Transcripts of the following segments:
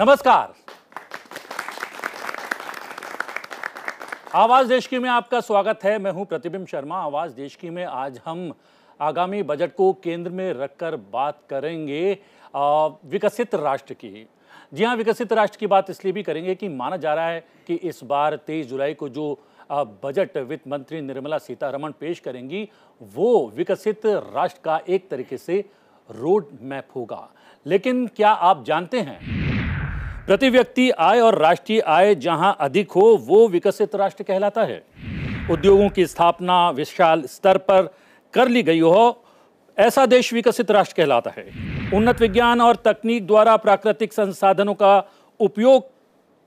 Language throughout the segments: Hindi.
नमस्कार आवाज देश की में आपका स्वागत है मैं हूं प्रतिबिंब शर्मा आवाज देश की में आज हम आगामी बजट को केंद्र में रखकर बात करेंगे विकसित राष्ट्र की जी हाँ विकसित राष्ट्र की बात इसलिए भी करेंगे कि माना जा रहा है कि इस बार तेईस जुलाई को जो बजट वित्त मंत्री निर्मला सीतारमण पेश करेंगी वो विकसित राष्ट्र का एक तरीके से रोड मैप होगा लेकिन क्या आप जानते हैं प्रति व्यक्ति आय और राष्ट्रीय आय जहां अधिक हो वो विकसित राष्ट्र कहलाता है उद्योगों की स्थापना विशाल स्तर पर कर ली गई हो ऐसा देश विकसित राष्ट्र कहलाता है उन्नत विज्ञान और तकनीक द्वारा प्राकृतिक संसाधनों का उपयोग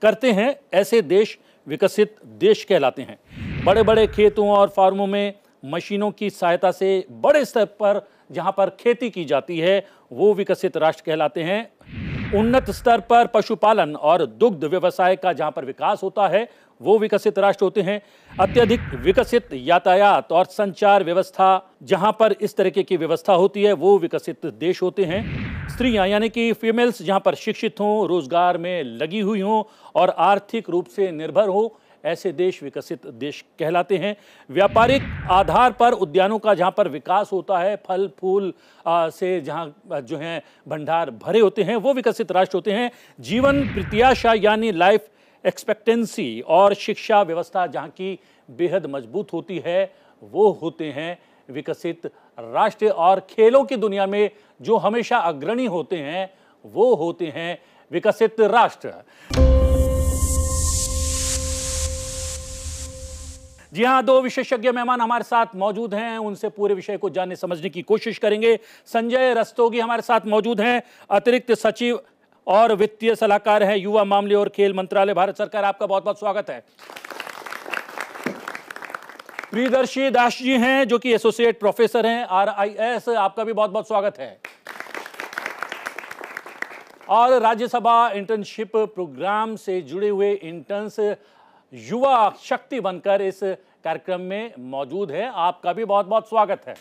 करते हैं ऐसे देश विकसित देश कहलाते हैं बड़े बड़े खेतों और फार्मों में मशीनों की सहायता से बड़े स्तर पर जहां पर खेती की जाती है वो विकसित राष्ट्र कहलाते हैं उन्नत स्तर पर पशुपालन और दुग्ध व्यवसाय का जहां पर विकास होता है वो विकसित राष्ट्र होते हैं अत्यधिक विकसित यातायात और संचार व्यवस्था जहां पर इस तरीके की व्यवस्था होती है वो विकसित देश होते हैं स्त्रियां यानी कि फीमेल्स जहां पर शिक्षित हों रोजगार में लगी हुई हों और आर्थिक रूप से निर्भर हों ऐसे देश विकसित देश कहलाते हैं व्यापारिक आधार पर उद्यानों का जहाँ पर विकास होता है फल फूल से जहाँ जो है भंडार भरे होते हैं वो विकसित राष्ट्र होते हैं जीवन प्रत्याशा यानी लाइफ एक्सपेक्टेंसी और शिक्षा व्यवस्था जहाँ की बेहद मजबूत होती है वो होते हैं विकसित राष्ट्र और खेलों की दुनिया में जो हमेशा अग्रणी होते हैं वो होते हैं विकसित राष्ट्र जी हाँ दो विशेषज्ञ मेहमान हमारे साथ मौजूद हैं उनसे पूरे विषय को जानने समझने की कोशिश करेंगे संजय रस्तोगी हमारे साथ मौजूद हैं अतिरिक्त सचिव और वित्तीय सलाहकार हैं युवा मामले और खेल मंत्रालय भारत सरकार आपका बहुत बहुत स्वागत है प्रियदर्शी दास जी हैं जो कि एसोसिएट प्रोफेसर हैं आरआईएस आपका भी बहुत बहुत स्वागत है और राज्यसभा इंटर्नशिप प्रोग्राम से जुड़े हुए इंटर्न्स युवा शक्ति बनकर इस कार्यक्रम में मौजूद है आपका भी बहुत बहुत स्वागत है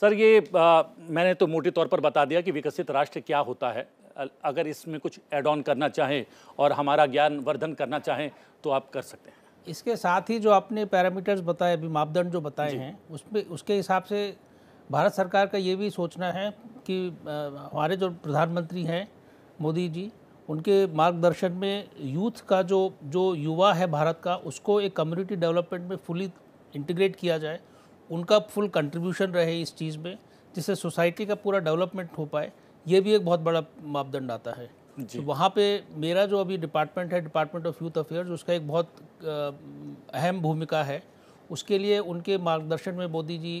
सर ये आ, मैंने तो मोटे तौर पर बता दिया कि विकसित राष्ट्र क्या होता है अगर इसमें कुछ एड ऑन करना चाहें और हमारा ज्ञान वर्धन करना चाहें तो आप कर सकते हैं इसके साथ ही जो आपने पैरामीटर्स बताए अभी मापदंड जो बताए हैं उसमें उसके हिसाब से भारत सरकार का ये भी सोचना है कि हमारे जो प्रधानमंत्री हैं मोदी जी उनके मार्गदर्शन में यूथ का जो जो युवा है भारत का उसको एक कम्युनिटी डेवलपमेंट में फुली इंटीग्रेट किया जाए उनका फुल कंट्रीब्यूशन रहे इस चीज़ में जिससे सोसाइटी का पूरा डेवलपमेंट हो पाए ये भी एक बहुत बड़ा मापदंड आता है तो वहाँ पे मेरा जो अभी डिपार्टमेंट है डिपार्टमेंट ऑफ यूथ अफेयर्स उसका एक बहुत अहम भूमिका है उसके लिए उनके मार्गदर्शन में मोदी जी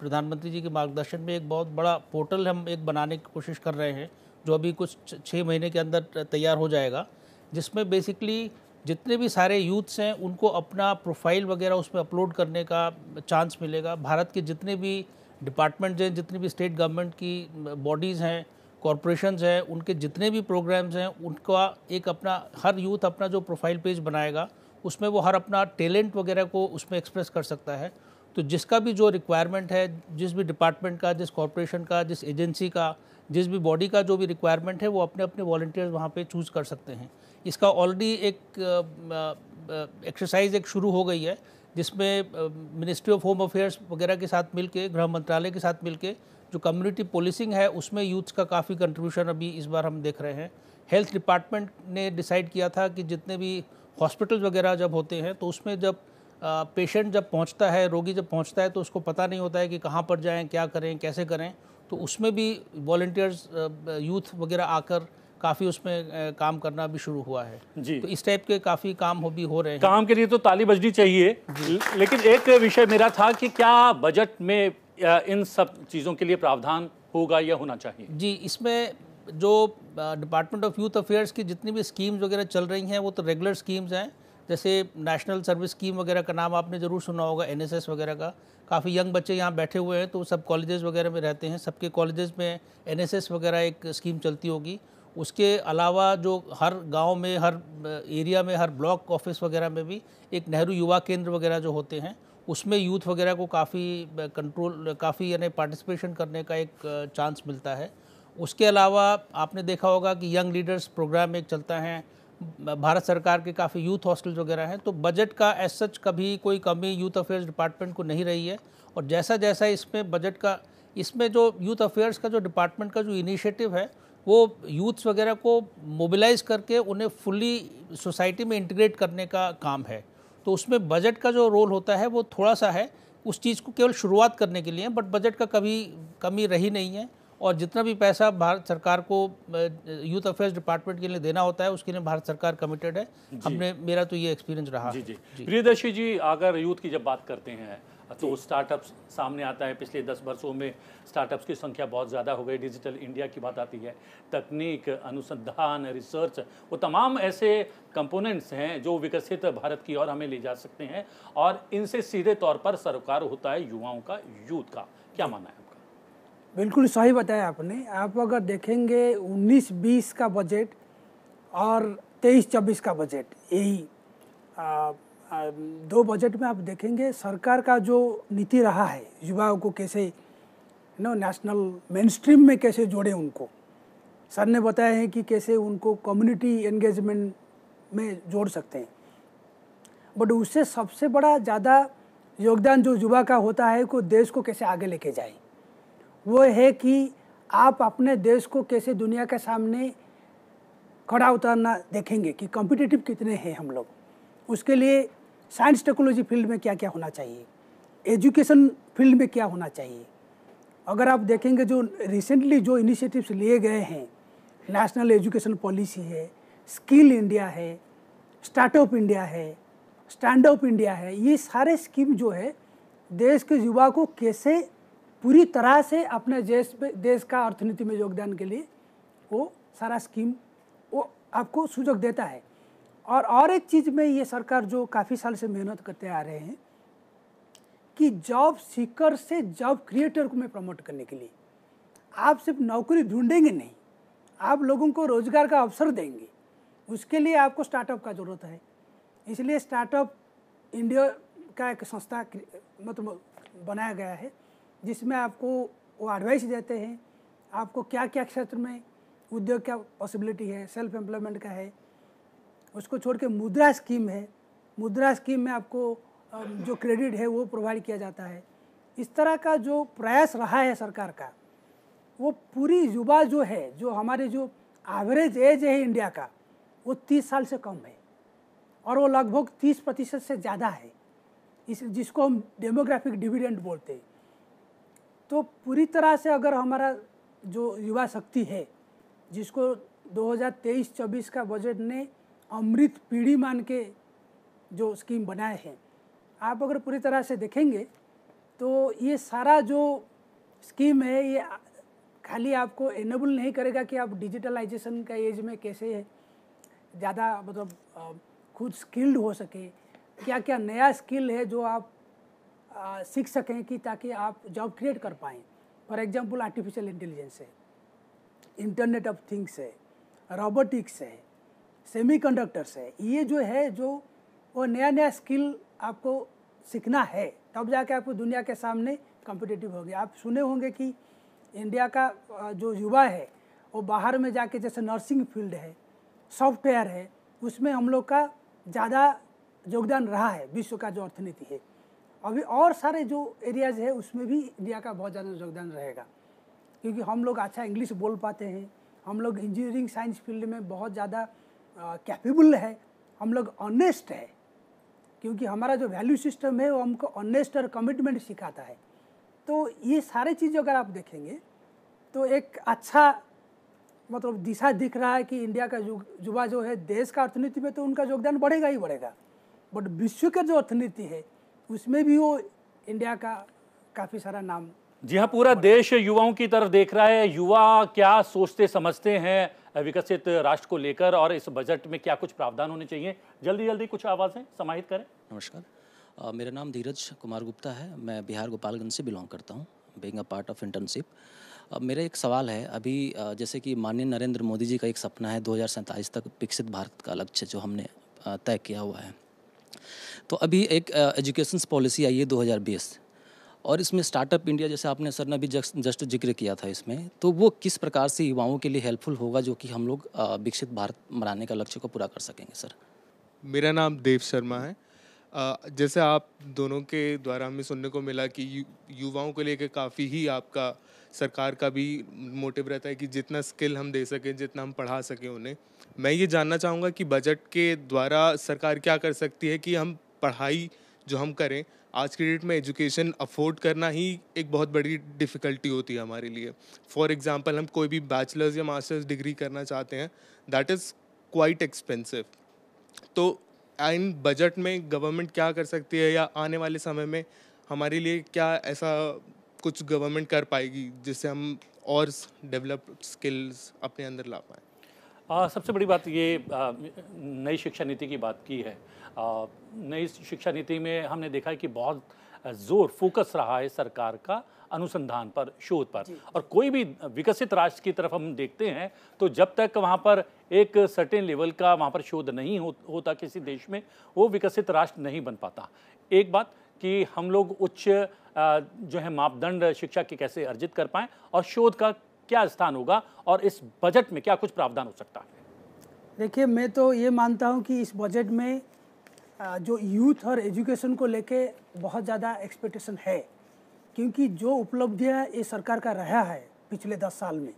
प्रधानमंत्री जी के मार्गदर्शन में एक बहुत बड़ा पोर्टल हम एक बनाने की कोशिश कर रहे हैं जो अभी कुछ छः महीने के अंदर तैयार हो जाएगा जिसमें बेसिकली जितने भी सारे यूथ्स हैं उनको अपना प्रोफाइल वगैरह उसमें अपलोड करने का चांस मिलेगा भारत के जितने भी डिपार्टमेंट्स हैं जितनी भी स्टेट गवर्नमेंट की बॉडीज़ हैं कॉरपोरेशंस हैं उनके जितने भी प्रोग्राम्स हैं उनका एक अपना हर यूथ अपना जो प्रोफाइल पेज बनाएगा उसमें वो हर अपना टैलेंट वगैरह को उसमें एक्सप्रेस कर सकता है तो जिसका भी जो रिक्वायरमेंट है जिस भी डिपार्टमेंट का जिस कॉरपोरेशन का जिस एजेंसी का जिस भी बॉडी का जो भी रिक्वायरमेंट है वो अपने अपने वॉल्टियर्स वहाँ पे चूज़ कर सकते हैं इसका ऑलरेडी एक एक्सरसाइज एक शुरू हो गई है जिसमें मिनिस्ट्री ऑफ होम अफेयर्स वगैरह के साथ मिलके गृह मंत्रालय के साथ मिलके जो कम्युनिटी पोलिसिंग है उसमें यूथ्स का काफ़ी कंट्रीब्यूशन अभी इस बार हम देख रहे हैं हेल्थ डिपार्टमेंट ने डिसाइड किया था कि जितने भी हॉस्पिटल वगैरह जब होते हैं तो उसमें जब पेशेंट जब पहुंचता है रोगी जब पहुंचता है तो उसको पता नहीं होता है कि कहाँ पर जाएं क्या करें कैसे करें तो उसमें भी वॉल्टियर्स यूथ वगैरह आकर काफ़ी उसमें काम करना भी शुरू हुआ है जी तो इस टाइप के काफ़ी काम हो भी हो रहे हैं काम के लिए तो ताली बजनी चाहिए लेकिन एक विषय मेरा था कि क्या बजट में इन सब चीज़ों के लिए प्रावधान होगा या होना चाहिए जी इसमें जो डिपार्टमेंट ऑफ यूथ अफेयर्स की जितनी भी स्कीम्स वगैरह चल रही हैं वो तो रेगुलर स्कीम्स हैं जैसे नेशनल सर्विस स्कीम वगैरह का नाम आपने ज़रूर सुना होगा एन वगैरह का काफ़ी यंग बच्चे यहाँ बैठे हुए हैं तो सब कॉलेजेस वगैरह में रहते हैं सबके कॉलेजेस में एन वगैरह एक स्कीम चलती होगी उसके अलावा जो हर गांव में हर एरिया में हर ब्लॉक ऑफिस वगैरह में भी एक नेहरू युवा केंद्र वगैरह जो होते हैं उसमें यूथ वगैरह को काफ़ी कंट्रोल काफ़ी यानी पार्टिसिपेशन करने का एक चांस मिलता है उसके अलावा आपने देखा होगा कि यंग लीडर्स प्रोग्राम एक चलता है भारत सरकार के काफ़ी यूथ हॉस्टल्स वगैरह हैं तो बजट का एस सच कभी कोई कमी यूथ अफेयर्स डिपार्टमेंट को नहीं रही है और जैसा जैसा इसमें बजट का इसमें जो यूथ अफेयर्स का जो डिपार्टमेंट का जो इनिशिएटिव है वो यूथ्स वगैरह को मोबिलाइज करके उन्हें फुली सोसाइटी में इंटीग्रेट करने का काम है तो उसमें बजट का जो रोल होता है वो थोड़ा सा है उस चीज़ को केवल शुरुआत करने के लिए बट बजट का कभी कमी रही नहीं है और जितना भी पैसा भारत सरकार को यूथ अफेयर्स डिपार्टमेंट के लिए देना होता है उसके लिए भारत सरकार कमिटेड है हमने मेरा तो ये एक्सपीरियंस रहा जी जी, जी। प्रियदर्शी जी अगर यूथ की जब बात करते हैं तो स्टार्टअप्स सामने आता है पिछले दस वर्षों में स्टार्टअप्स की संख्या बहुत ज़्यादा हो गई डिजिटल इंडिया की बात आती है तकनीक अनुसंधान रिसर्च वो तमाम ऐसे कंपोनेंट्स हैं जो विकसित भारत की ओर हमें ले जा सकते हैं और इनसे सीधे तौर पर सरोकार होता है युवाओं का यूथ का क्या मानना है बिल्कुल सही बताया आपने आप अगर देखेंगे 19-20 का बजट और 23-24 का बजट यही दो बजट में आप देखेंगे सरकार का जो नीति रहा है युवाओं को कैसे नो नेशनल मेन स्ट्रीम में कैसे जोड़े उनको सर ने बताया है कि कैसे उनको कम्युनिटी एंगेजमेंट में जोड़ सकते हैं बट उससे सबसे बड़ा ज़्यादा योगदान जो युवा का होता है को देश को कैसे आगे लेके जाए वो है कि आप अपने देश को कैसे दुनिया के सामने खड़ा उतारना देखेंगे कि कॉम्पिटिटिव कितने हैं हम लोग उसके लिए साइंस टेक्नोलॉजी फील्ड में क्या क्या होना चाहिए एजुकेशन फील्ड में क्या होना चाहिए अगर आप देखेंगे जो रिसेंटली जो इनिशिएटिव्स लिए गए हैं नेशनल एजुकेशन पॉलिसी है स्किल इंडिया है स्टार्टअप इंडिया है स्टैंड अप इंडिया है ये सारे स्कीम जो है देश के युवा को कैसे पूरी तरह से अपने देश देश का अर्थनीति में योगदान के लिए वो सारा स्कीम वो आपको सुजोग देता है और और एक चीज़ में ये सरकार जो काफ़ी साल से मेहनत करते आ रहे हैं कि जॉब सीकर से जॉब क्रिएटर को में प्रमोट करने के लिए आप सिर्फ नौकरी ढूंढेंगे नहीं आप लोगों को रोजगार का अवसर देंगे उसके लिए आपको स्टार्टअप का ज़रूरत है इसलिए स्टार्टअप इंडिया का एक संस्था मतलब बनाया गया है जिसमें आपको वो एडवाइस देते हैं आपको क्या क्या क्षेत्र में उद्योग का पॉसिबिलिटी है सेल्फ एम्प्लॉयमेंट का है उसको छोड़ के मुद्रा स्कीम है मुद्रा स्कीम में आपको जो क्रेडिट है वो प्रोवाइड किया जाता है इस तरह का जो प्रयास रहा है सरकार का वो पूरी युवा जो है जो हमारे जो एवरेज एज है इंडिया का वो तीस साल से कम है और वो लगभग तीस प्रतिशत से ज़्यादा है इस जिसको हम डेमोग्राफिक डिविडेंड बोलते हैं तो पूरी तरह से अगर हमारा जो युवा शक्ति है जिसको 2023-24 का बजट ने अमृत पीढ़ी मान के जो स्कीम बनाए हैं आप अगर पूरी तरह से देखेंगे तो ये सारा जो स्कीम है ये खाली आपको एनेबल नहीं करेगा कि आप डिजिटलाइजेशन का एज में कैसे ज़्यादा मतलब खुद स्किल्ड हो सके क्या क्या नया स्किल है जो आप सीख सकें कि ताकि आप जॉब क्रिएट कर पाएँ फॉर एग्जाम्पल आर्टिफिशियल इंटेलिजेंस है इंटरनेट ऑफ थिंग्स है रोबोटिक्स है कंडक्टर्स है ये जो है जो वो नया नया स्किल आपको सीखना है तब जाके आपको दुनिया के सामने कॉम्पिटिटिव होगी आप सुने होंगे कि इंडिया का जो युवा है वो बाहर में जाके जैसे नर्सिंग फील्ड है सॉफ्टवेयर है उसमें हम लोग का ज़्यादा योगदान रहा है विश्व का जो अर्थनीति है अभी और सारे जो एरियाज़ है उसमें भी इंडिया का बहुत ज़्यादा योगदान रहेगा क्योंकि हम लोग अच्छा इंग्लिश बोल पाते हैं हम लोग इंजीनियरिंग साइंस फील्ड में बहुत ज़्यादा कैपेबल है हम लोग ऑनेस्ट है क्योंकि हमारा जो वैल्यू सिस्टम है वो हमको ऑनेस्ट और कमिटमेंट सिखाता है तो ये सारे चीज़ अगर आप देखेंगे तो एक अच्छा मतलब दिशा दिख रहा है कि इंडिया का युवा जो है देश का अर्थनीति में तो उनका योगदान बढ़ेगा ही बढ़ेगा बट विश्व का जो अर्थनीति है उसमें भी वो इंडिया का काफ़ी सारा नाम जी हाँ पूरा देश युवाओं की तरफ देख रहा है युवा क्या सोचते समझते हैं विकसित राष्ट्र को लेकर और इस बजट में क्या कुछ प्रावधान होने चाहिए जल्दी जल्दी कुछ आवाज़ें समाहित करें नमस्कार मेरा नाम धीरज कुमार गुप्ता है मैं बिहार गोपालगंज से बिलोंग करता हूँ being a part of internship अब मेरा एक सवाल है अभी जैसे कि माननीय नरेंद्र मोदी जी का एक सपना है दो तक विकसित भारत का लक्ष्य जो हमने तय किया हुआ है तो अभी एक एजुकेशन पॉलिसी आई है दो और इसमें स्टार्टअप इंडिया जैसे आपने सर ने अभी जस्ट जिक्र किया था इसमें तो वो किस प्रकार से युवाओं के लिए हेल्पफुल होगा जो कि हम लोग विकसित भारत बनाने का लक्ष्य को पूरा कर सकेंगे सर मेरा नाम देव शर्मा है जैसे आप दोनों के द्वारा हमें सुनने को मिला कि यु, युवाओं को लेकर काफ़ी ही आपका सरकार का भी मोटिव रहता है कि जितना स्किल हम दे सकें जितना हम पढ़ा सकें उन्हें मैं ये जानना चाहूँगा कि बजट के द्वारा सरकार क्या कर सकती है कि हम पढ़ाई जो हम करें आज के डेट में एजुकेशन अफोर्ड करना ही एक बहुत बड़ी डिफ़िकल्टी होती है हमारे लिए फॉर एग्ज़ाम्पल हम कोई भी बैचलर्स या मास्टर्स डिग्री करना चाहते हैं दैट इज़ क्वाइट एक्सपेंसिव तो इन बजट में गवर्नमेंट क्या कर सकती है या आने वाले समय में हमारे लिए क्या ऐसा कुछ गवर्नमेंट कर पाएगी जिससे हम और डेवलप्ड स्किल्स अपने अंदर ला पाएँ आ, सबसे बड़ी बात ये नई शिक्षा नीति की बात की है नई शिक्षा नीति में हमने देखा है कि बहुत जोर फोकस रहा है सरकार का अनुसंधान पर शोध पर और कोई भी विकसित राष्ट्र की तरफ हम देखते हैं तो जब तक वहाँ पर एक सर्टेन लेवल का वहाँ पर शोध नहीं हो, होता किसी देश में वो विकसित राष्ट्र नहीं बन पाता एक बात कि हम लोग उच्च जो है मापदंड शिक्षा के कैसे अर्जित कर पाएँ और शोध का क्या स्थान होगा और इस बजट में क्या कुछ प्रावधान हो सकता है देखिए मैं तो ये मानता हूँ कि इस बजट में जो यूथ और एजुकेशन को लेके बहुत ज़्यादा एक्सपेक्टेशन है क्योंकि जो उपलब्धियाँ ये सरकार का रहा है पिछले दस साल में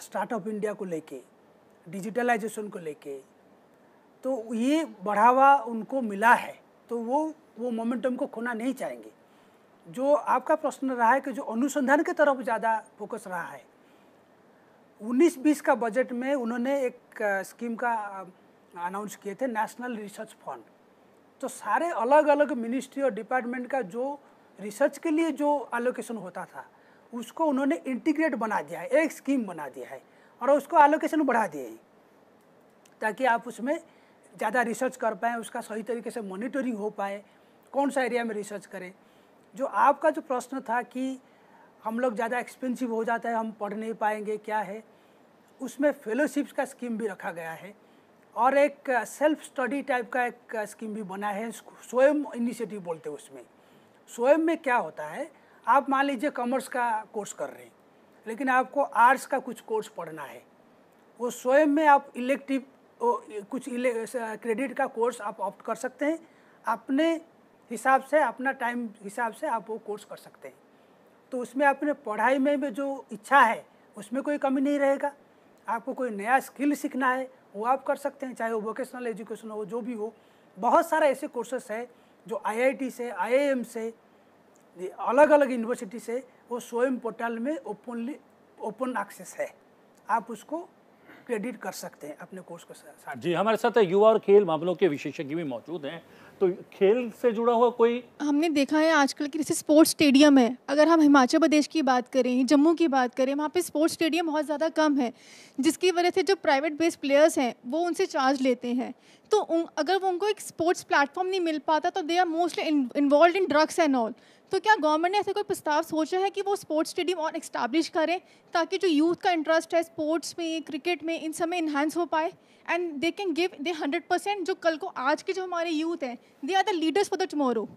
स्टार्टअप इंडिया को लेके डिजिटलाइजेशन को लेके तो ये बढ़ावा उनको मिला है तो वो वो मोमेंटम को खोना नहीं चाहेंगे जो आपका प्रश्न रहा है कि जो अनुसंधान की तरफ ज़्यादा फोकस रहा है 19-20 का बजट में उन्होंने एक स्कीम का अनाउंस किए थे नेशनल रिसर्च फंड तो सारे अलग अलग मिनिस्ट्री और डिपार्टमेंट का जो रिसर्च के लिए जो एलोकेशन होता था उसको उन्होंने इंटीग्रेट बना दिया है एक स्कीम बना दिया है और उसको एलोकेशन बढ़ा दिए हैं ताकि आप उसमें ज़्यादा रिसर्च कर पाएँ उसका सही तरीके से मॉनिटरिंग हो पाए कौन सा एरिया में रिसर्च करें जो आपका जो प्रश्न था कि हम लोग ज़्यादा एक्सपेंसिव हो जाता है हम पढ़ नहीं पाएंगे क्या है उसमें फेलोशिप्स का स्कीम भी रखा गया है और एक सेल्फ स्टडी टाइप का एक स्कीम uh, भी बना है स्वयं इनिशिएटिव बोलते हैं उसमें स्वयं में क्या होता है आप मान लीजिए कॉमर्स का कोर्स कर रहे हैं लेकिन आपको आर्ट्स का कुछ कोर्स पढ़ना है वो स्वयं में आप इलेक्टिव कुछ क्रेडिट uh, का कोर्स आप ऑप्ट कर सकते हैं अपने हिसाब से अपना टाइम हिसाब से आप वो कोर्स कर सकते हैं तो उसमें अपने पढ़ाई में भी जो इच्छा है उसमें कोई कमी नहीं रहेगा आपको कोई नया स्किल सीखना है वो आप कर सकते हैं चाहे वो वोकेशनल एजुकेशन हो जो भी हो बहुत सारे ऐसे कोर्सेस है जो आई से आई से अलग अलग यूनिवर्सिटी से वो स्वयं पोर्टल में ओपनली ओपन एक्सेस है आप उसको क्रेडिट कर सकते हैं अपने कोर्स को जी हमारे साथ युवा और खेल मामलों के विशेषज्ञ भी मौजूद हैं तो खेल से जुड़ा हुआ कोई हमने देखा है आजकल की जैसे स्पोर्ट्स स्टेडियम है अगर हम हिमाचल प्रदेश की बात करें जम्मू की बात करें वहाँ पे स्पोर्ट्स स्टेडियम बहुत ज़्यादा कम है जिसकी वजह से जो प्राइवेट बेस्ड प्लेयर्स हैं वो उनसे चार्ज लेते हैं तो अगर वो उनको एक स्पोर्ट्स प्लेटफॉर्म नहीं मिल पाता तो they are mostly involve in drugs and all तो क्या गवर्नमेंट ने ऐसा कोई प्रस्ताव सोचा है कि वो स्पोर्ट्स स्टेडियम और इस्टेब्लिश करें ताकि जो यूथ का इंटरेस्ट है स्पोर्ट्स में क्रिकेट में इन सब में इन्हांस हो पाए and they can give they hundred percent जो कल को आज के जो हमारे यूथ हैं they are the leaders for the tomorrow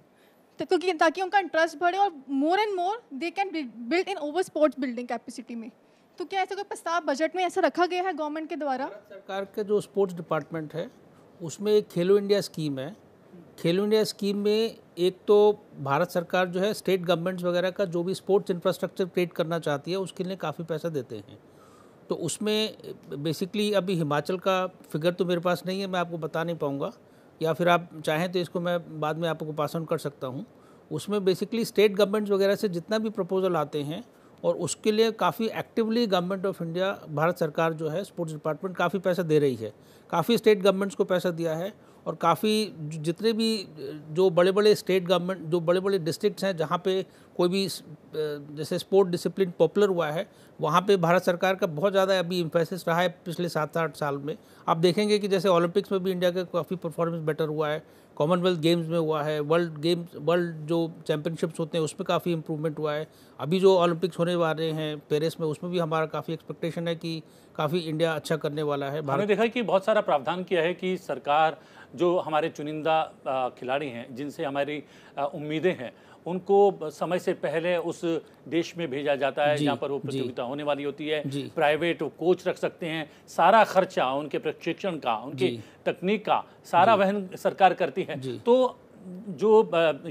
क्योंकि ताकि उनका इंटरेस्ट बढ़े और more and more they can build in over sports building capacity में तो क्या ऐसा कोई प्रस्ताव बजट में ऐसा रखा गया है गवर्नमेंट के द्वारा सरकार के जो स्पोर्ट्स डिपार्टमेंट है उसमें एक खेलो इंडिया स्कीम है खेलो इंडिया स्कीम में एक तो भारत सरकार जो है स्टेट गवर्नमेंट्स वगैरह का जो भी स्पोर्ट्स इंफ्रास्ट्रक्चर क्रिएट करना चाहती है उसके लिए काफ़ी पैसा देते हैं तो उसमें बेसिकली अभी हिमाचल का फिगर तो मेरे पास नहीं है मैं आपको बता नहीं पाऊँगा या फिर आप चाहें तो इसको मैं बाद में आपको पास ऑन कर सकता हूँ उसमें बेसिकली स्टेट गवर्नमेंट्स वगैरह से जितना भी प्रपोजल आते हैं और उसके लिए काफ़ी actively government of India Bharat सरकार जो है स्पोर्ट्स डिपार्टमेंट काफ़ी पैसा दे रही है काफ़ी स्टेट गवर्नमेंट्स को पैसा दिया है और काफ़ी जितने भी जो बड़े बड़े स्टेट गवर्नमेंट जो बड़े बड़े डिस्ट्रिक्ट्स हैं जहाँ पे कोई भी जैसे स्पोर्ट डिसिप्लिन पॉपुलर हुआ है वहाँ पे भारत सरकार का बहुत ज़्यादा अभी इम्फेसिस रहा है पिछले सात आठ साल में आप देखेंगे कि जैसे ओलंपिक्स में भी इंडिया का काफ़ी परफॉर्मेंस बेटर हुआ है कॉमनवेल्थ गेम्स में हुआ है वर्ल्ड गेम्स वर्ल्ड जो चैम्पियनशिप्स होते हैं उसमें काफ़ी इंप्रूवमेंट हुआ है अभी जो ओलंपिक्स होने वाले हैं पेरिस में उसमें भी हमारा काफ़ी एक्सपेक्टेशन है कि काफ़ी इंडिया अच्छा करने वाला है हमने देखा है कि बहुत सारा प्रावधान किया है कि सरकार जो हमारे चुनिंदा खिलाड़ी हैं जिनसे हमारी उम्मीदें हैं उनको समय से पहले उस देश में भेजा जाता है जहाँ पर वो प्रतियोगिता होने वाली होती है प्राइवेट कोच रख सकते हैं सारा खर्चा उनके प्रशिक्षण का उनके तकनीक का सारा वहन सरकार करती है तो जो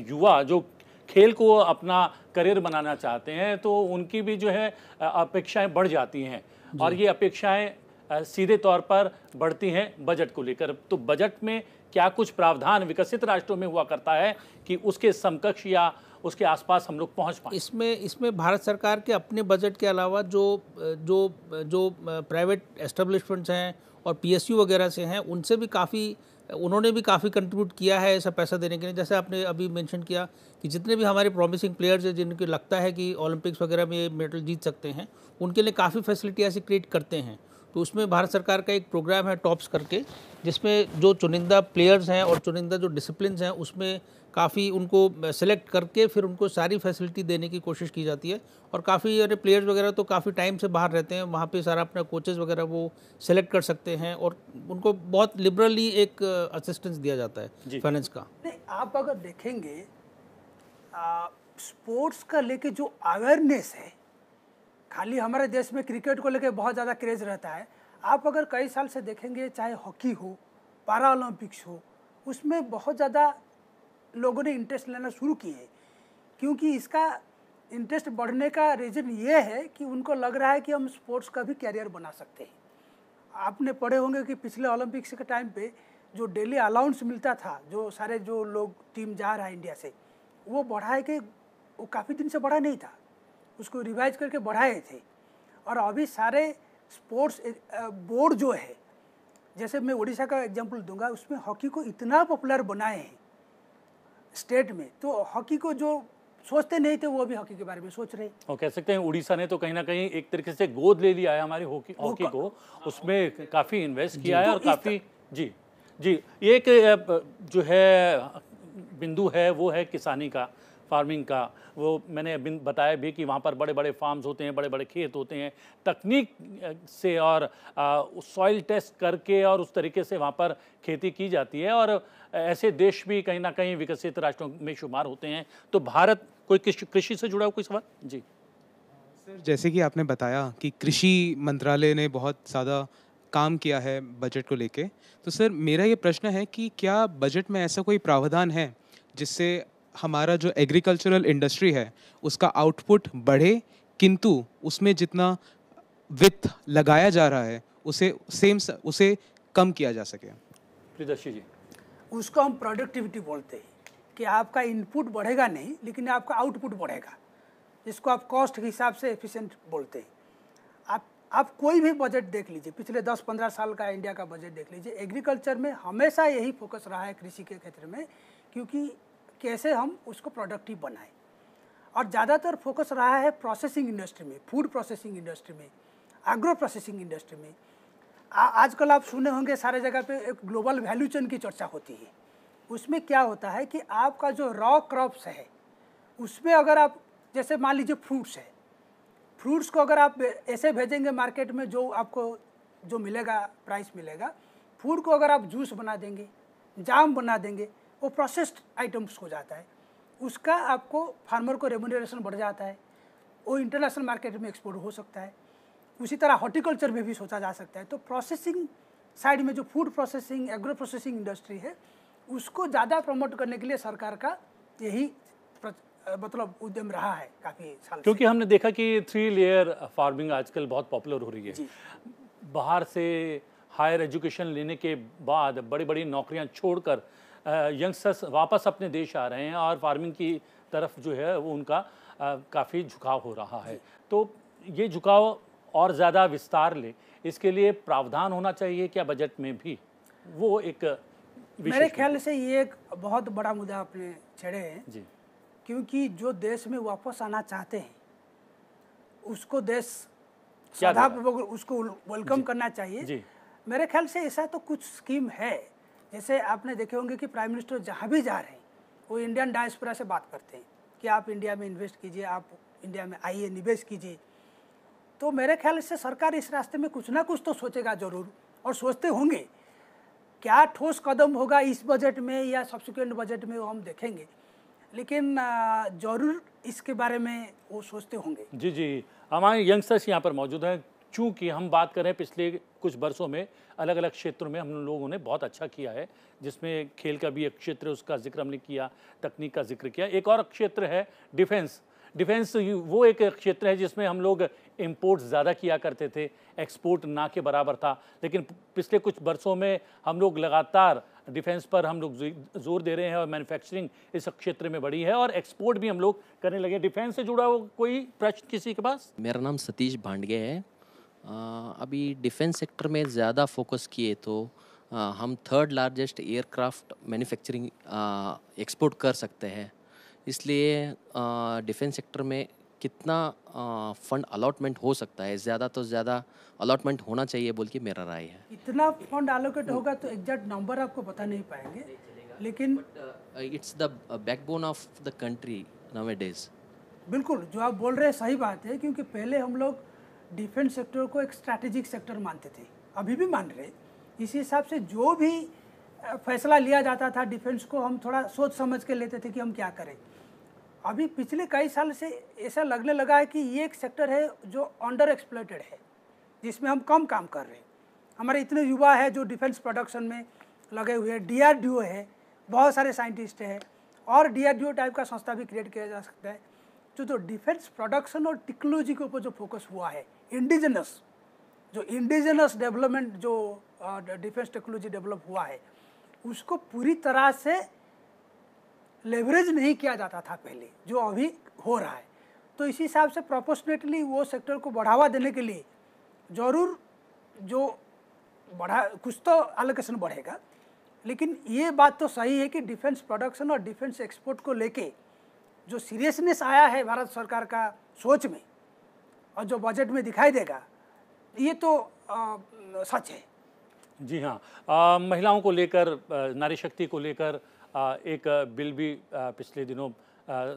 युवा जो खेल को अपना करियर बनाना चाहते हैं तो उनकी भी जो है अपेक्षाएं बढ़ जाती हैं और ये अपेक्षाएं सीधे तौर पर बढ़ती हैं बजट को लेकर तो बजट में क्या कुछ प्रावधान विकसित राष्ट्रों में हुआ करता है कि उसके समकक्ष या उसके आसपास हम लोग पहुँच पाए इसमें इसमें भारत सरकार के अपने बजट के अलावा जो जो जो प्राइवेट एस्टेब्लिशमेंट्स हैं और पी वगैरह से हैं उनसे भी काफ़ी उन्होंने भी काफ़ी कंट्रीब्यूट किया है ऐसा पैसा देने के लिए जैसे आपने अभी मेंशन किया कि जितने भी हमारे प्रॉमिसिंग प्लेयर्स हैं जिनको लगता है कि ओलंपिक्स वगैरह में मेडल जीत सकते हैं उनके लिए काफ़ी फैसिलिटी ऐसी क्रिएट करते हैं तो उसमें भारत सरकार का एक प्रोग्राम है टॉप्स करके जिसमें जो चुनिंदा प्लेयर्स हैं और चुनिंदा जो डिसिप्लिन हैं उसमें काफ़ी उनको सेलेक्ट करके फिर उनको सारी फैसिलिटी देने की कोशिश की जाती है और काफ़ी अरे प्लेयर्स वगैरह तो काफ़ी टाइम से बाहर रहते हैं वहाँ पे सारा अपना कोचेज़ वगैरह वो सेलेक्ट कर सकते हैं और उनको बहुत लिबरली एक असिस्टेंस दिया जाता है फाइनेंस का नहीं आप अगर देखेंगे स्पोर्ट्स का लेके जो अवेयरनेस है खाली हमारे देश में क्रिकेट को लेकर बहुत ज़्यादा क्रेज़ रहता है आप अगर कई साल से देखेंगे चाहे हॉकी हो पारा ओलंपिक्स हो उसमें बहुत ज़्यादा लोगों ने इंटरेस्ट लेना शुरू किए क्योंकि इसका इंटरेस्ट बढ़ने का रीज़न ये है कि उनको लग रहा है कि हम स्पोर्ट्स का भी कैरियर बना सकते हैं आपने पढ़े होंगे कि पिछले ओलंपिक्स के टाइम पे जो डेली अलाउंस मिलता था जो सारे जो लोग टीम जा रहा है इंडिया से वो बढ़ा है कि वो काफ़ी दिन से बढ़ा नहीं था उसको रिवाइज करके बढ़ाए थे और अभी सारे स्पोर्ट्स बोर्ड जो है जैसे मैं उड़ीसा का एग्जाम्पल दूंगा उसमें हॉकी को इतना पॉपुलर बनाए हैं स्टेट में तो हॉकी को जो सोचते नहीं थे वो अभी हॉकी के बारे में सोच रहे और कह सकते हैं उड़ीसा ने तो कहीं ना कहीं एक तरीके से गोद ले लिया है हमारी हॉकी हॉकी को उसमें काफ़ी इन्वेस्ट किया है तो और काफ़ी जी जी एक जो है बिंदु है वो है किसानी का फार्मिंग का वो मैंने अभी बताया भी कि वहाँ पर बड़े बड़े फार्म्स होते हैं बड़े बड़े खेत होते हैं तकनीक से और सॉइल टेस्ट करके और उस तरीके से वहाँ पर खेती की जाती है और ऐसे देश भी कहीं ना कहीं विकसित राष्ट्रों में शुमार होते हैं तो भारत कोई कृषि से जुड़ा हुआ कोई सवाल जी सर जैसे कि आपने बताया कि कृषि मंत्रालय ने बहुत ज़्यादा काम किया है बजट को लेके तो सर मेरा ये प्रश्न है कि क्या बजट में ऐसा कोई प्रावधान है जिससे हमारा जो एग्रीकल्चरल इंडस्ट्री है उसका आउटपुट बढ़े किंतु उसमें जितना वित्त लगाया जा रहा है उसे सेम उसे कम किया जा सके प्रियदर्शी जी उसको हम प्रोडक्टिविटी बोलते हैं कि आपका इनपुट बढ़ेगा नहीं लेकिन आपका आउटपुट बढ़ेगा जिसको आप कॉस्ट के हिसाब से एफिशिएंट बोलते हैं आप आप कोई भी बजट देख लीजिए पिछले 10-15 साल का इंडिया का बजट देख लीजिए एग्रीकल्चर में हमेशा यही फोकस रहा है कृषि के क्षेत्र में क्योंकि कैसे हम उसको प्रोडक्टिव बनाएं और ज़्यादातर फोकस रहा है प्रोसेसिंग इंडस्ट्री में फूड प्रोसेसिंग इंडस्ट्री में एग्रो प्रोसेसिंग इंडस्ट्री में आजकल आप सुने होंगे सारे जगह पे एक ग्लोबल वैल्यू चेन की चर्चा होती है उसमें क्या होता है कि आपका जो रॉ क्रॉप्स है उसमें अगर आप जैसे मान लीजिए फ्रूट्स है फ्रूट्स को अगर आप ऐसे भेजेंगे मार्केट में जो आपको जो मिलेगा प्राइस मिलेगा फूड को अगर आप जूस बना देंगे जाम बना देंगे वो प्रोसेस्ड आइटम्स हो जाता है उसका आपको फार्मर को रेमोनरेशन बढ़ जाता है वो इंटरनेशनल मार्केट में एक्सपोर्ट हो सकता है उसी तरह हॉर्टिकल्चर में भी सोचा जा सकता है तो प्रोसेसिंग साइड में जो food processing agro processing industry है उसको ज़्यादा प्रमोट करने के लिए सरकार का यही मतलब उद्यम रहा है काफ़ी साल क्योंकि हमने देखा कि थ्री लेयर फार्मिंग आजकल बहुत पॉपुलर हो रही है बाहर से हायर एजुकेशन लेने के बाद बड़ी बड़ी नौकरियां छोड़कर यंगस्टर्स वापस अपने देश आ रहे हैं और फार्मिंग की तरफ जो है वो उनका काफ़ी झुकाव हो रहा है तो ये झुकाव और ज़्यादा विस्तार ले इसके लिए प्रावधान होना चाहिए क्या बजट में भी वो एक मेरे ख्याल से ये एक बहुत बड़ा मुद्दा आपने छेड़े हैं जी क्योंकि जो देश में वापस आना चाहते हैं उसको देश सदापूर्वक उसको वेलकम करना चाहिए जी मेरे ख्याल से ऐसा तो कुछ स्कीम है जैसे आपने देखे होंगे कि प्राइम मिनिस्टर जहाँ भी जा रहे हैं वो इंडियन डायस्पोरा से बात करते हैं कि आप इंडिया में इन्वेस्ट कीजिए आप इंडिया में आइए निवेश कीजिए तो मेरे ख्याल से सरकार इस रास्ते में कुछ ना कुछ तो सोचेगा जरूर और सोचते होंगे क्या ठोस कदम होगा इस बजट में या सब्सिक्वेंट बजट में वो हम देखेंगे लेकिन जरूर इसके बारे में वो सोचते होंगे जी जी हमारे यंगस्टर्स यहाँ पर मौजूद हैं चूँकि हम बात करें पिछले कुछ वर्षों में अलग अलग क्षेत्रों में हम लोगों ने बहुत अच्छा किया है जिसमें खेल का भी एक क्षेत्र उसका जिक्र हमने किया तकनीक का जिक्र किया एक और क्षेत्र है डिफेंस डिफेंस वो एक क्षेत्र है जिसमें हम लोग इम्पोर्ट ज़्यादा किया करते थे एक्सपोर्ट ना के बराबर था लेकिन पिछले कुछ वर्षों में हम लोग लगातार डिफेंस पर हम लोग जोर दे रहे हैं और मैन्युफैक्चरिंग इस क्षेत्र में बढ़ी है और एक्सपोर्ट भी हम लोग करने लगे डिफेंस से जुड़ा हुआ कोई प्रश्न किसी के पास मेरा नाम सतीश भांडगे है अभी डिफेंस सेक्टर में ज़्यादा फोकस किए तो हम third largest aircraft manufacturing export कर सकते हैं इसलिए डिफेंस सेक्टर में कितना फंड अलॉटमेंट हो सकता है ज़्यादा तो ज़्यादा अलॉटमेंट होना चाहिए बोल के मेरा राय है इतना फंड अलोकेट होगा तो एग्जैक्ट नंबर आपको बता नहीं पाएंगे लेकिन it's the backbone of the country nowadays बिल्कुल जो आप बोल रहे हैं सही बात है क्योंकि पहले हम लोग डिफेंस सेक्टर को एक स्ट्रैटेजिक सेक्टर मानते थे अभी भी मान रहे इसी हिसाब से जो भी फैसला लिया जाता था डिफेंस को हम थोड़ा सोच समझ के लेते थे कि हम क्या करें अभी पिछले कई साल से ऐसा लगने लगा है कि ये एक सेक्टर है जो अंडर एक्सप्लोइटेड है जिसमें हम कम काम कर रहे हैं हमारे इतने युवा है जो डिफेंस प्रोडक्शन में लगे हुए हैं डी आर है बहुत सारे साइंटिस्ट हैं और डी आर टाइप का संस्था भी क्रिएट किया जा सकता है जो तो जो डिफेंस प्रोडक्शन और टेक्नोलॉजी के ऊपर जो फोकस हुआ है इंडिजिनस जो इंडिजिनस डेवलपमेंट जो डिफेंस टेक्नोलॉजी डेवलप हुआ है उसको पूरी तरह से लेवरेज नहीं किया जाता था पहले जो अभी हो रहा है तो इसी हिसाब से प्रोपोर्शनेटली वो सेक्टर को बढ़ावा देने के लिए ज़रूर जो बढ़ा कुछ तो एलोकेशन बढ़ेगा लेकिन ये बात तो सही है कि डिफेंस प्रोडक्शन और डिफेंस एक्सपोर्ट को लेके जो सीरियसनेस आया है भारत सरकार का सोच में और जो बजट में दिखाई देगा ये तो आ, सच है जी हाँ महिलाओं को लेकर नारी शक्ति को लेकर एक बिल भी पिछले दिनों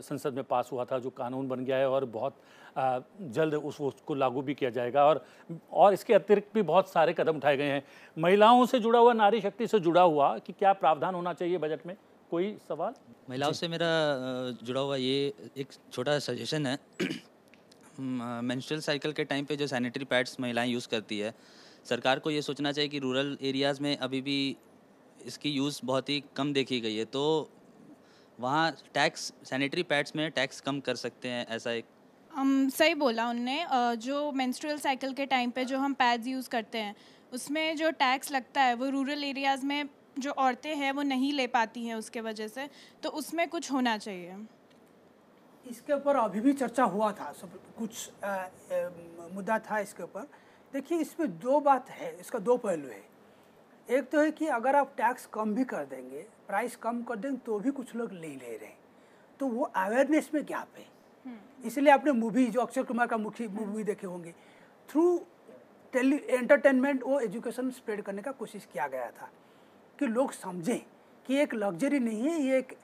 संसद में पास हुआ था जो कानून बन गया है और बहुत जल्द उस उसको लागू भी किया जाएगा और और इसके अतिरिक्त भी बहुत सारे कदम उठाए गए हैं महिलाओं से जुड़ा हुआ नारी शक्ति से जुड़ा हुआ कि क्या प्रावधान होना चाहिए बजट में कोई सवाल महिलाओं से मेरा जुड़ा हुआ ये एक छोटा सजेशन है मेंस्ट्रुअल साइकिल के टाइम पे जो सैनिटरी पैड्स महिलाएं यूज़ करती है सरकार को ये सोचना चाहिए कि रूरल एरियाज़ में अभी भी इसकी यूज़ बहुत ही कम देखी गई है तो वहाँ टैक्स सैनिटरी पैड्स में टैक्स कम कर सकते हैं ऐसा एक हम सही बोला उनने जो मेंस्ट्रुअल साइकिल के टाइम पे जो हम पैड्स यूज़ करते हैं उसमें जो टैक्स लगता है वो रूरल एरियाज़ में जो औरतें हैं वो नहीं ले पाती हैं उसके वजह से तो उसमें कुछ होना चाहिए इसके ऊपर अभी भी चर्चा हुआ था सब कुछ आ, आ, मुद्दा था इसके ऊपर देखिए इसमें दो बात है इसका दो पहलू है एक तो है कि अगर आप टैक्स कम भी कर देंगे प्राइस कम कर देंगे तो भी कुछ लोग नहीं ले रहे तो वो अवेयरनेस में गैप है हम्म। इसलिए आपने मूवी जो अक्षय कुमार का मुखी मूवी देखे होंगे थ्रू टेली एंटरटेनमेंट वो एजुकेशन स्प्रेड करने का कोशिश किया गया था कि लोग समझें कि एक लग्जरी नहीं है ये एक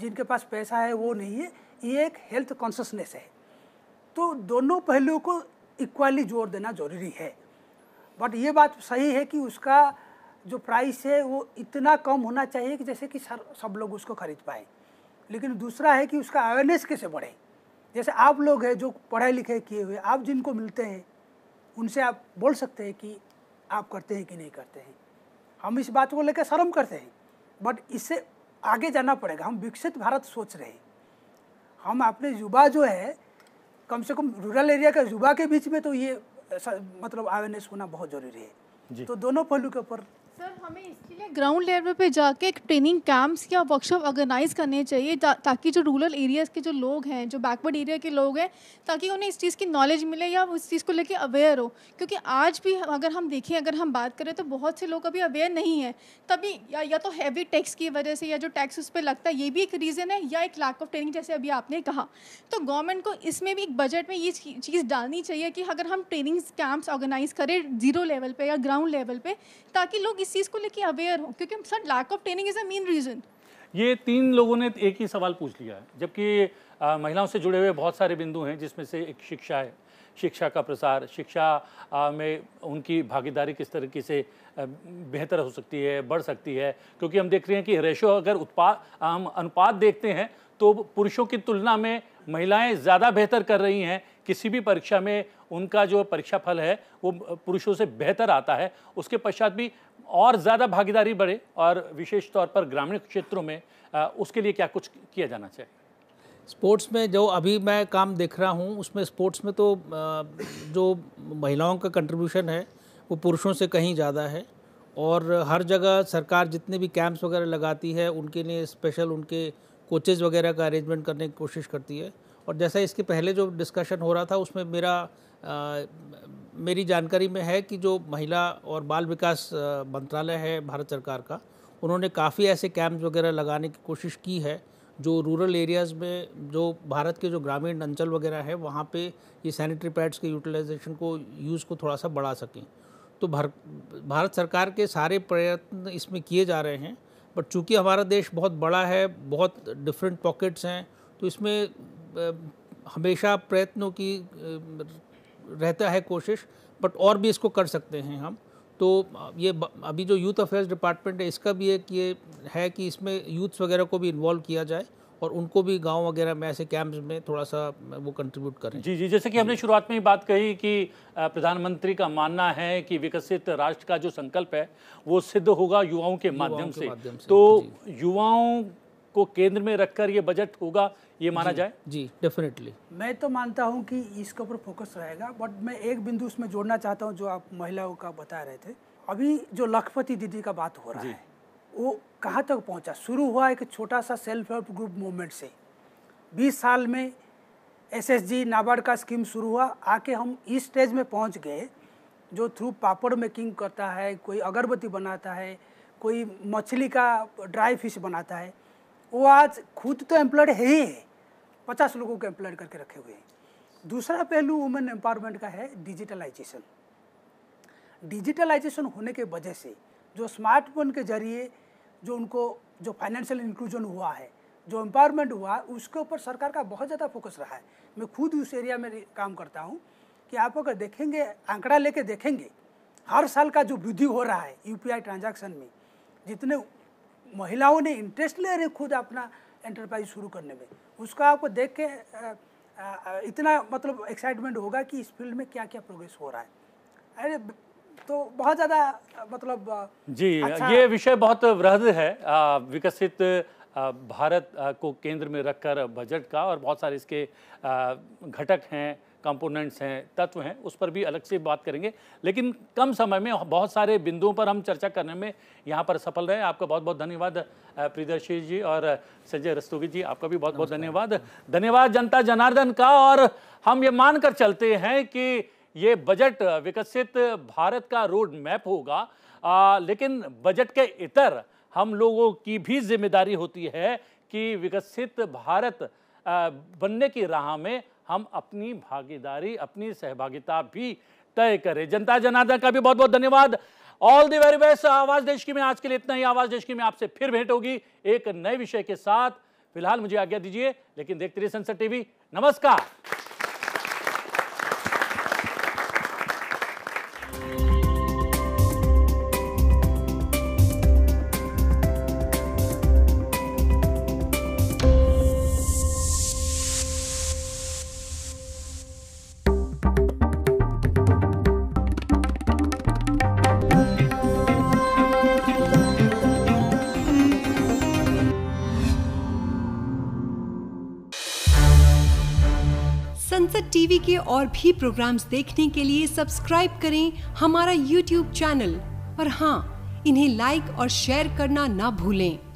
जिनके पास पैसा है वो नहीं है ये एक हेल्थ कॉन्शसनेस है तो दोनों पहलुओं को इक्वली जोर देना जरूरी है बट ये बात सही है कि उसका जो प्राइस है वो इतना कम होना चाहिए कि जैसे कि सर सब लोग उसको खरीद पाए लेकिन दूसरा है कि उसका अवेयरनेस कैसे बढ़े जैसे आप लोग हैं जो पढ़ाई लिखे किए हुए आप जिनको मिलते हैं उनसे आप बोल सकते हैं कि आप करते हैं कि नहीं करते हैं हम इस बात को लेकर शर्म करते हैं बट इससे आगे जाना पड़ेगा हम विकसित भारत सोच रहे हैं हम अपने युवा जो है कम से कम रूरल एरिया के युवा के बीच में तो ये मतलब अवेयरनेस होना बहुत जरूरी है तो दोनों पहलू के ऊपर सर हमें इसके लिए ग्राउंड लेवल पे जाके एक ट्रेनिंग कैंप्स या वर्कशॉप ऑर्गेनाइज करने चाहिए ताकि जो रूरल एरियाज़ के जो लोग हैं जो बैकवर्ड एरिया के लोग हैं ताकि उन्हें इस चीज़ की नॉलेज मिले या उस चीज़ को लेके अवेयर हो क्योंकि आज भी अगर हम देखें अगर हम बात करें तो बहुत से लोग अभी अवेयर नहीं है तभी या, या तो हैवी टैक्स की वजह से या जो टैक्स उस पर लगता है ये भी एक रीज़न है या एक लैक ऑफ ट्रेनिंग जैसे अभी आपने कहा तो गवर्नमेंट को इसमें भी एक बजट में ये चीज़ डालनी चाहिए कि अगर हम ट्रेनिंग कैंप्स ऑर्गेनाइज करें ज़ीरो लेवल पर या ग्राउंड लेवल पर ताकि लोग इस चीज़ को लेके अवेयर हो क्योंकि sir lack of training is a main reason ये तीन लोगों ने एक ही सवाल पूछ लिया है जबकि महिलाओं से जुड़े हुए बहुत सारे बिंदु हैं जिसमें से एक शिक्षा है शिक्षा का प्रसार शिक्षा आ, में उनकी भागीदारी किस तरीके से बेहतर हो सकती है बढ़ सकती है क्योंकि हम देख रहे हैं कि रेशो अगर उत्पाद हम अनुपात देखते हैं तो पुरुषों की तुलना में महिलाएं ज़्यादा बेहतर कर रही हैं किसी भी परीक्षा में उनका जो परीक्षा फल है वो पुरुषों से बेहतर आता है उसके पश्चात भी और ज़्यादा भागीदारी बढ़े और विशेष तौर पर ग्रामीण क्षेत्रों में उसके लिए क्या कुछ किया जाना चाहिए स्पोर्ट्स में जो अभी मैं काम देख रहा हूँ उसमें स्पोर्ट्स में तो जो महिलाओं का कंट्रीब्यूशन है वो पुरुषों से कहीं ज़्यादा है और हर जगह सरकार जितने भी कैंप्स वगैरह लगाती है उनके लिए स्पेशल उनके कोचेज वगैरह का अरेंजमेंट करने की कोशिश करती है और जैसा इसके पहले जो डिस्कशन हो रहा था उसमें मेरा मेरी जानकारी में है कि जो महिला और बाल विकास मंत्रालय है भारत सरकार का उन्होंने काफ़ी ऐसे कैंप्स वगैरह लगाने की कोशिश की है जो रूरल एरियाज़ में जो भारत के जो ग्रामीण अंचल वगैरह है वहाँ पे ये सैनिटरी पैड्स के यूटिलाइजेशन को यूज़ को थोड़ा सा बढ़ा सकें तो भर, भारत सरकार के सारे प्रयत्न इसमें किए जा रहे हैं बट चूँकि हमारा देश बहुत बड़ा है बहुत डिफरेंट पॉकेट्स हैं तो इसमें हमेशा प्रयत्नों की रहता है कोशिश बट और भी इसको कर सकते हैं हम तो ये अभी जो यूथ अफेयर्स डिपार्टमेंट है इसका भी एक ये है कि इसमें यूथ्स वगैरह को भी इन्वॉल्व किया जाए और उनको भी गांव वगैरह में ऐसे कैंप्स में थोड़ा सा वो कंट्रीब्यूट करें जी जी जैसे कि हमने शुरुआत में ही बात कही कि प्रधानमंत्री का मानना है कि विकसित राष्ट्र का जो संकल्प है वो सिद्ध होगा युवाओं के माध्यम से, से तो युवाओं को केंद्र में रखकर ये बजट होगा ये माना जाए जी डेफिनेटली मैं तो मानता हूँ कि इसके ऊपर फोकस रहेगा बट मैं एक बिंदु उसमें जोड़ना चाहता हूँ जो आप महिलाओं का बता रहे थे अभी जो लखपति दीदी का बात हो रहा है वो कहाँ तक पहुँचा शुरू हुआ एक छोटा सा सेल्फ हेल्प ग्रुप मूवमेंट से बीस साल में एस एस जी नाबार्ड का स्कीम शुरू हुआ आके हम इस स्टेज में पहुंच गए जो थ्रू पापड़ मेकिंग करता है कोई अगरबत्ती बनाता है कोई मछली का ड्राई फिश बनाता है वो आज खुद तो एम्प्लॉयड है ही है पचास लोगों को एम्प्लॉयड करके रखे हुए हैं दूसरा पहलू वुमेन एम्पावरमेंट का है डिजिटलाइजेशन डिजिटलाइजेशन होने के वजह से जो स्मार्टफोन के जरिए जो उनको जो फाइनेंशियल इंक्लूजन हुआ है जो एम्पावरमेंट हुआ है उसके ऊपर सरकार का बहुत ज़्यादा फोकस रहा है मैं खुद उस एरिया में काम करता हूँ कि आप अगर देखेंगे आंकड़ा लेके देखेंगे हर साल का जो वृद्धि हो रहा है यूपीआई ट्रांजैक्शन में जितने महिलाओं ने इंटरेस्ट ले रहे खुद अपना एंटरप्राइज शुरू करने में उसका आपको देख के इतना मतलब एक्साइटमेंट होगा कि इस फील्ड में क्या क्या प्रोग्रेस हो रहा है अरे तो बहुत ज़्यादा मतलब जी अच्छा ये विषय बहुत वृहद है आ, विकसित भारत को केंद्र में रखकर बजट का और बहुत सारे इसके घटक हैं कंपोनेंट्स हैं तत्व हैं उस पर भी अलग से बात करेंगे लेकिन कम समय में बहुत सारे बिंदुओं पर हम चर्चा करने में यहाँ पर सफल रहे आपका बहुत बहुत धन्यवाद प्रियदर्शी जी और संजय रस्तोगी जी आपका भी बहुत बहुत धन्यवाद धन्यवाद जनता जनार्दन का और हम ये मानकर चलते हैं कि ये बजट विकसित भारत का रोड मैप होगा आ, लेकिन बजट के इतर हम लोगों की भी जिम्मेदारी होती है कि विकसित भारत बनने की राह में हम अपनी भागीदारी अपनी सहभागिता भी तय करें जनता जनार्दन का भी बहुत बहुत धन्यवाद ऑल दी वेरी बेस्ट आवाज देश की में आज के लिए इतना ही आवाज देश की में आपसे फिर भेंट होगी एक नए विषय के साथ फिलहाल मुझे आज्ञा दीजिए लेकिन देखते रहिए संसद टीवी नमस्कार टीवी के और भी प्रोग्राम्स देखने के लिए सब्सक्राइब करें हमारा यूट्यूब चैनल और हाँ इन्हें लाइक और शेयर करना ना भूलें